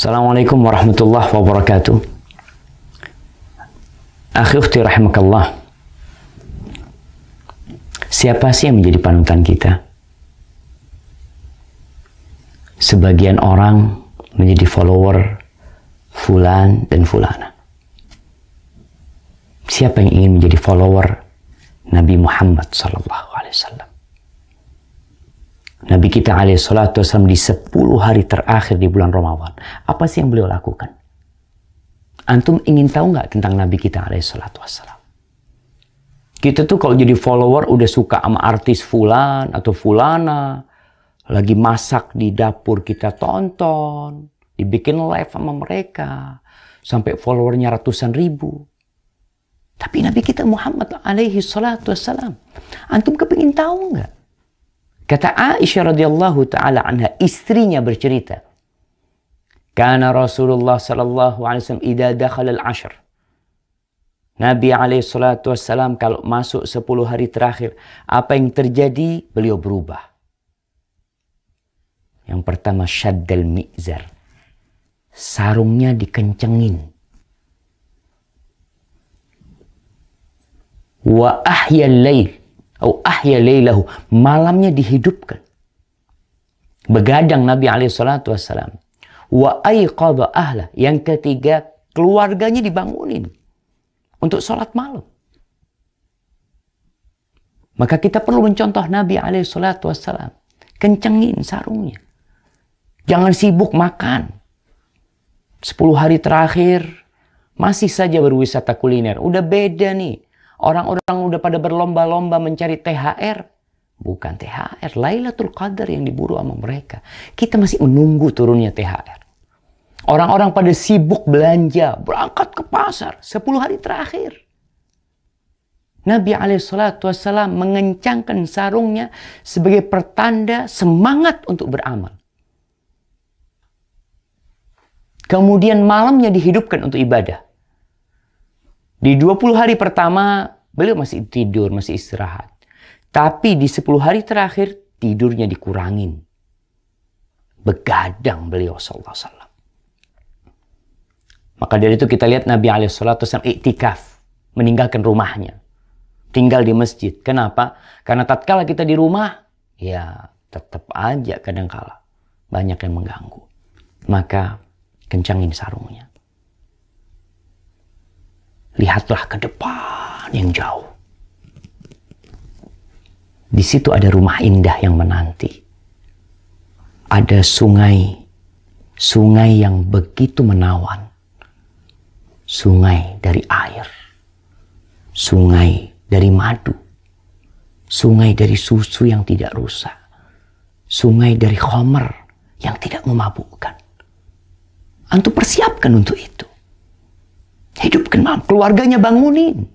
Assalamualaikum warahmatullahi wabarakatuh. Akhi ukhti rahimakallah. Siapa sih yang menjadi panutan kita? Sebagian orang menjadi follower fulan dan fulana. Siapa yang ingin menjadi follower Nabi Muhammad sallallahu alaihi wasallam? Nabi kita alaihissalam di 10 hari terakhir di bulan Ramadan. Apa sih yang beliau lakukan? Antum ingin tahu nggak tentang Nabi kita alaihissalam? Kita tuh kalau jadi follower udah suka sama artis fulan atau fulana. Lagi masak di dapur kita tonton. Dibikin live sama mereka. Sampai followernya ratusan ribu. Tapi Nabi kita Muhammad alaihi salatu wassalam. Antum kepingin tahu nggak? Kata Aisyah radhiyallahu taala anha, istrinya bercerita. Kana Rasulullah sallallahu alaihi wasallam idza dakhala al-ashr. Nabi alaihi salatu wasallam kalau masuk 10 hari terakhir, apa yang terjadi? Beliau berubah. Yang pertama syaddal mi'zar. Sarungnya dikencengin. Wa ahya al lail Au ahya laylahu. Malamnya dihidupkan. Begadang Nabi SAW. Wa aiqadha ahla. Yang ketiga, keluarganya dibangunin. Untuk sholat malam. Maka kita perlu mencontoh Nabi SAW. Kencengin sarungnya. Jangan sibuk makan. 10 hari terakhir masih saja berwisata kuliner. Udah beda nih. Orang-orang udah pada berlomba-lomba mencari THR. Bukan THR, Lailatul Qadar yang diburu sama mereka. Kita masih menunggu turunnya THR. Orang-orang pada sibuk belanja, berangkat ke pasar 10 hari terakhir. Nabi Alaihissalam mengencangkan sarungnya sebagai pertanda semangat untuk beramal. Kemudian malamnya dihidupkan untuk ibadah. Di 20 hari pertama, beliau masih tidur, masih istirahat. Tapi di 10 hari terakhir, tidurnya dikurangin. Begadang beliau sallallahu alaihi wasallam. Maka dari itu kita lihat Nabi alaihi salatu wasallam iktikaf, meninggalkan rumahnya. Tinggal di masjid. Kenapa? Karena tatkala kita di rumah, ya tetap aja kadang kala banyak yang mengganggu. Maka kencangin sarungnya lihatlah ke depan yang jauh. Di situ ada rumah indah yang menanti. Ada sungai, sungai yang begitu menawan. Sungai dari air, sungai dari madu, sungai dari susu yang tidak rusak, sungai dari homer yang tidak memabukkan. Antum persiapkan untuk itu hidupkan malam. Keluarganya bangunin.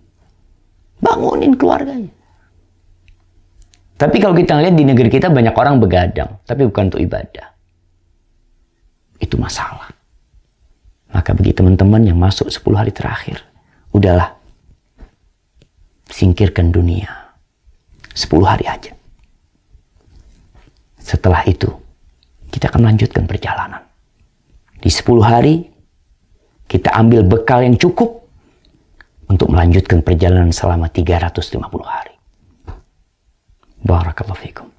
Bangunin keluarganya. Tapi kalau kita lihat di negeri kita banyak orang begadang, tapi bukan untuk ibadah. Itu masalah. Maka bagi teman-teman yang masuk 10 hari terakhir, udahlah. Singkirkan dunia. 10 hari aja. Setelah itu, kita akan melanjutkan perjalanan. Di 10 hari, kita ambil bekal yang cukup untuk melanjutkan perjalanan selama 350 hari. Barakallahu fikum.